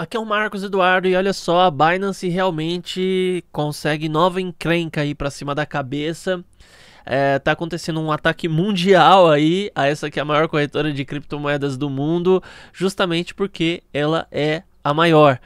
Aqui é o Marcos Eduardo e olha só, a Binance realmente consegue nova encrenca aí para cima da cabeça. É, tá acontecendo um ataque mundial aí a essa que é a maior corretora de criptomoedas do mundo, justamente porque ela é a maior.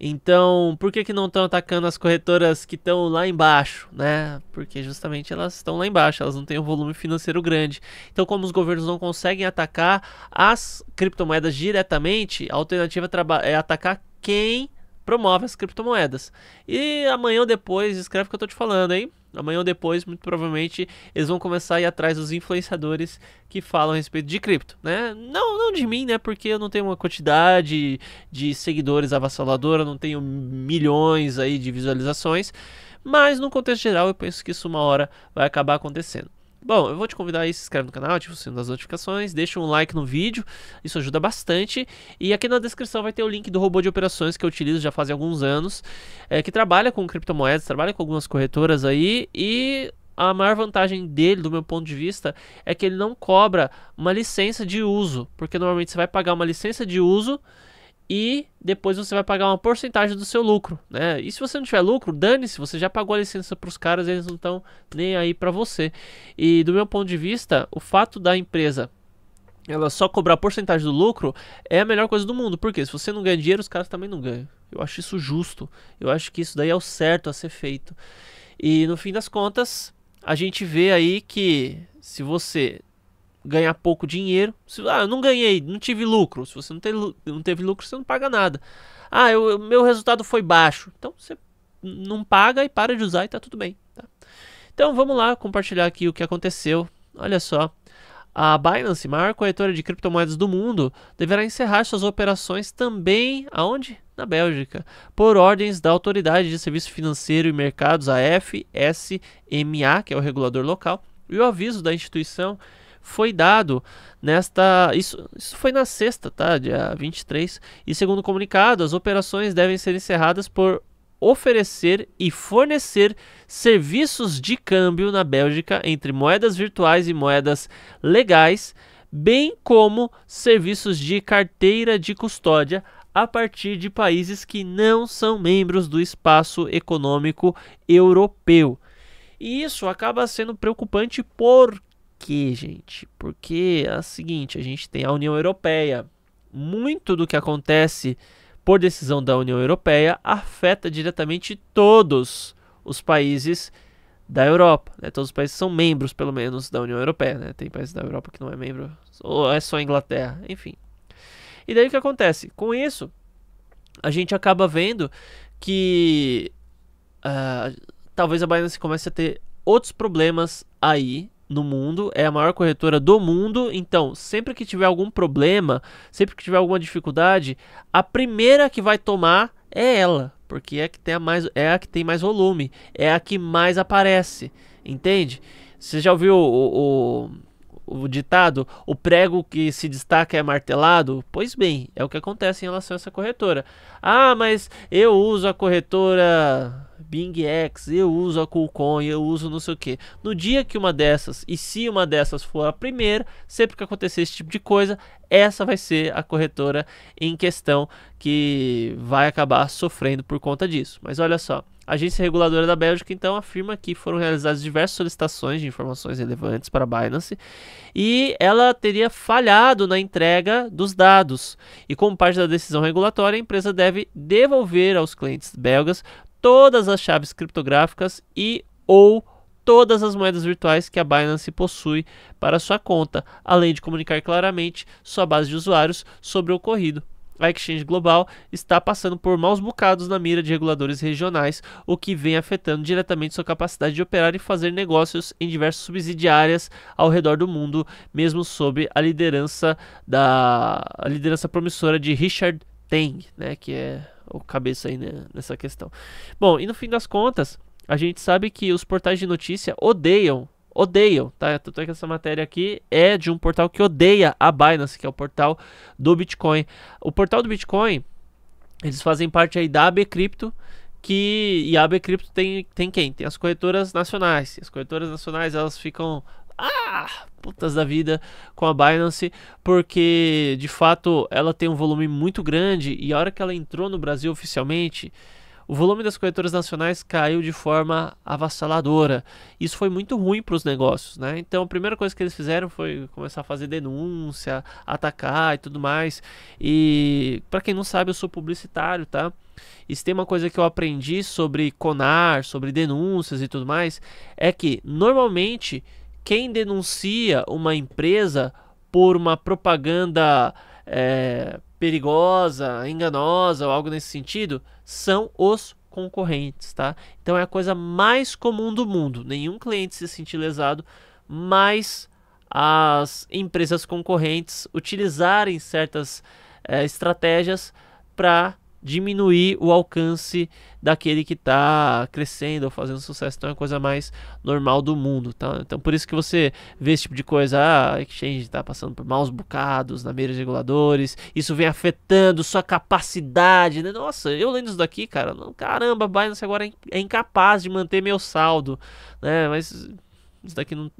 Então, por que, que não estão atacando as corretoras que estão lá embaixo, né? Porque justamente elas estão lá embaixo, elas não têm um volume financeiro grande. Então, como os governos não conseguem atacar as criptomoedas diretamente, a alternativa é, é atacar quem promove as criptomoedas. E amanhã ou depois, escreve o que eu estou te falando, hein? Amanhã ou depois, muito provavelmente, eles vão começar a ir atrás dos influenciadores que falam a respeito de cripto, né? Não, não de mim, né? Porque eu não tenho uma quantidade de seguidores avassaladora, não tenho milhões aí de visualizações, mas no contexto geral eu penso que isso uma hora vai acabar acontecendo. Bom, eu vou te convidar aí, se inscreve no canal, ativa o sino das notificações, deixa um like no vídeo, isso ajuda bastante. E aqui na descrição vai ter o link do robô de operações que eu utilizo já faz alguns anos, é, que trabalha com criptomoedas, trabalha com algumas corretoras aí e a maior vantagem dele, do meu ponto de vista, é que ele não cobra uma licença de uso, porque normalmente você vai pagar uma licença de uso e depois você vai pagar uma porcentagem do seu lucro, né? E se você não tiver lucro, dane-se, você já pagou a licença para os caras, eles não estão nem aí para você. E do meu ponto de vista, o fato da empresa ela só cobrar porcentagem do lucro é a melhor coisa do mundo, porque se você não ganha dinheiro, os caras também não ganham. Eu acho isso justo. Eu acho que isso daí é o certo a ser feito. E no fim das contas, a gente vê aí que se você ganhar pouco dinheiro. Se, ah, eu não ganhei, não tive lucro. Se você não teve, não teve lucro, você não paga nada. Ah, eu, eu, meu resultado foi baixo. Então você não paga e para de usar e tá tudo bem. Tá? Então vamos lá compartilhar aqui o que aconteceu. Olha só. A Binance, maior corretora de criptomoedas do mundo, deverá encerrar suas operações também aonde? Na Bélgica, por ordens da Autoridade de Serviço Financeiro e Mercados, a FSMA, que é o regulador local, e o aviso da instituição foi dado nesta. Isso, isso foi na sexta, tá? Dia 23. E segundo o comunicado, as operações devem ser encerradas por oferecer e fornecer serviços de câmbio na Bélgica entre moedas virtuais e moedas legais, bem como serviços de carteira de custódia a partir de países que não são membros do espaço econômico europeu. E isso acaba sendo preocupante por quê, gente? Porque é o seguinte, a gente tem a União Europeia. Muito do que acontece por decisão da União Europeia afeta diretamente todos os países da Europa. Né? Todos os países são membros, pelo menos, da União Europeia. Né? Tem países da Europa que não é membro, ou é só a Inglaterra, enfim. E daí o que acontece? Com isso, a gente acaba vendo que uh, talvez a Binance comece a ter outros problemas aí no mundo, é a maior corretora do mundo, então sempre que tiver algum problema, sempre que tiver alguma dificuldade, a primeira que vai tomar é ela, porque é que tem a mais é a que tem mais volume, é a que mais aparece, entende? Você já ouviu o, o, o ditado, o prego que se destaca é martelado? Pois bem, é o que acontece em relação a essa corretora. Ah, mas eu uso a corretora Bing X, eu uso a Coolcoin, eu uso não sei o que. No dia que uma dessas, e se uma dessas for a primeira, sempre que acontecer esse tipo de coisa, essa vai ser a corretora em questão que vai acabar sofrendo por conta disso. Mas olha só, a agência reguladora da Bélgica então afirma que foram realizadas diversas solicitações de informações relevantes para a Binance e ela teria falhado na entrega dos dados. E como parte da decisão regulatória, a empresa deve devolver aos clientes belgas todas as chaves criptográficas e ou todas as moedas virtuais que a Binance possui para sua conta, além de comunicar claramente sua base de usuários sobre o ocorrido. A exchange global está passando por maus bocados na mira de reguladores regionais, o que vem afetando diretamente sua capacidade de operar e fazer negócios em diversas subsidiárias ao redor do mundo, mesmo sob a liderança da a liderança promissora de Richard Teng, né, que é o cabeça aí né, nessa questão. Bom, e no fim das contas, a gente sabe que os portais de notícia odeiam, odeiam, tá? Tanto é que essa matéria aqui é de um portal que odeia a Binance, que é o portal do Bitcoin. O portal do Bitcoin, eles fazem parte aí da AB Cripto, que e a AB Cripto tem, tem quem? Tem as corretoras nacionais. As corretoras nacionais, elas ficam ah, putas da vida com a Binance, porque de fato ela tem um volume muito grande e a hora que ela entrou no Brasil oficialmente, o volume das corretoras nacionais caiu de forma avassaladora. Isso foi muito ruim para os negócios, né? Então a primeira coisa que eles fizeram foi começar a fazer denúncia, atacar e tudo mais. E para quem não sabe, eu sou publicitário, tá? E se tem uma coisa que eu aprendi sobre CONAR, sobre denúncias e tudo mais, é que normalmente quem denuncia uma empresa por uma propaganda é, perigosa, enganosa ou algo nesse sentido são os concorrentes, tá? Então é a coisa mais comum do mundo. Nenhum cliente se sentir lesado, mas as empresas concorrentes utilizarem certas é, estratégias para diminuir o alcance daquele que está crescendo ou fazendo sucesso. Então é a coisa mais normal do mundo, tá? Então por isso que você vê esse tipo de coisa, ah, a exchange está passando por maus bocados na beira de reguladores, isso vem afetando sua capacidade, né? Nossa, eu lendo isso daqui, cara, não, caramba, Binance agora é, é incapaz de manter meu saldo, né? Mas isso daqui não,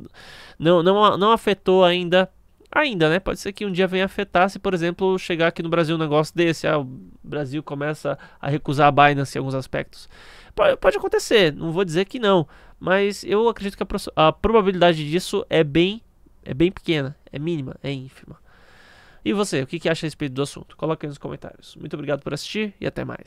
não, não, não afetou ainda ainda, né? Pode ser que um dia venha afetar se, por exemplo, chegar aqui no Brasil um negócio desse. Ah, o Brasil começa a recusar a Binance em alguns aspectos. Pode, pode acontecer, não vou dizer que não. Mas eu acredito que a, a probabilidade disso é bem, é bem pequena, é mínima, é ínfima. E você, o que, que acha a respeito do assunto? Coloque aí nos comentários. Muito obrigado por assistir e até mais.